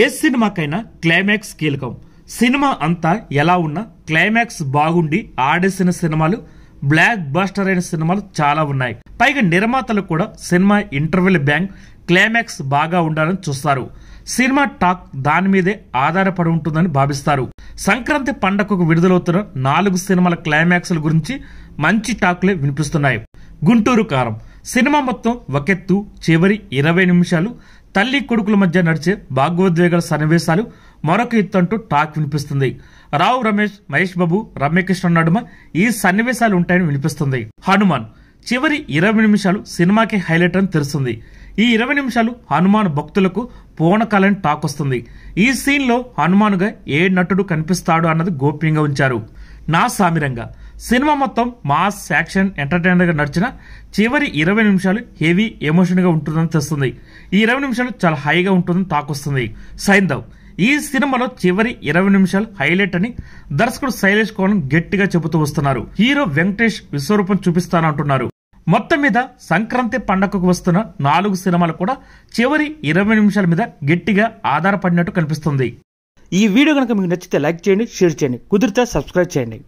ఏ సినిమాకైనా climax కీలకం cinema అంతా ఎలా ఉన్నా క్లైమాక్స్ బాగుండి ఆడేసిన సినిమాలు బ్లాక్ బాస్టర్ అయిన సినిమాలు చాలా ఉన్నాయి పైగా నిర్మాతలు కూడా సినిమా ఇంటర్వెల్ బ్యాంక్ క్లైమాక్స్ బాగా ఉండాలని చూస్తారు సినిమా టాక్ దాని మీదే ఆధారపడి ఉంటుందని భావిస్తారు సంక్రాంతి పండగకు విడుదలవుతున్న నాలుగు సినిమాల క్లైమాక్స్ల గురించి మంచి టాక్లే వినిపిస్తున్నాయి గుంటూరు కారం సినిమా మొత్తం ఒకెత్తు చివరి ఇరవై నిమిషాలు తల్లి కొడుకుల మధ్య నడిచే భాగోద్వేగల సన్నివేశాలు మరొక ఎత్తంటూ టాక్ వినిపిస్తుంది రావు రమేష్ మహేష్ బాబు రమ్యకృష్ణ నడుమ ఈ సన్నివేశాలు ఉంటాయని వినిపిస్తుంది హనుమాన్ చివరి ఇరవై నిమిషాలు సినిమాకి హైలైట్ అని తెలుస్తుంది ఈ ఇరవై నిమిషాలు హనుమాన్ భక్తులకు పూర్ణకాలని టాక్ వస్తుంది ఈ సీన్లో హనుమానుగా ఏ నటుడు కనిపిస్తాడు అన్నది గోప్యంగా ఉంచారు నా సామిరంగా సినిమా మొత్తం మాస్ యాక్షన్ గా నడిచిన చివరి ఇరవై నిమిషాలు హెవీ ఎమోషన్గా ఉంటుందని తెస్తుంది ఈ ఇరవై నిమిషాలు చాలా హైగా ఉంటుందని తాకొస్తుంది సైంధవ్ ఈ సినిమాలో చివరి ఇరవై నిమిషాలు హైలైట్ అని దర్శకుడు శైలేష్ కోణం గట్టిగా చెబుతూ వస్తున్నారు హీరో వెంకటేష్ విశ్వరూపం చూపిస్తానంటున్నారు మొత్తం మీద సంక్రాంతి పండగకు వస్తున్న నాలుగు సినిమాలు కూడా చివరి ఇరవై నిమిషాల మీద గట్టిగా ఆధారపడినట్టు కనిపిస్తుంది ఈ వీడియో కనుక మీకు నచ్చితే లైక్ చేయండి షేర్ చేయండి కుదిరితే సబ్స్క్రైబ్ చేయండి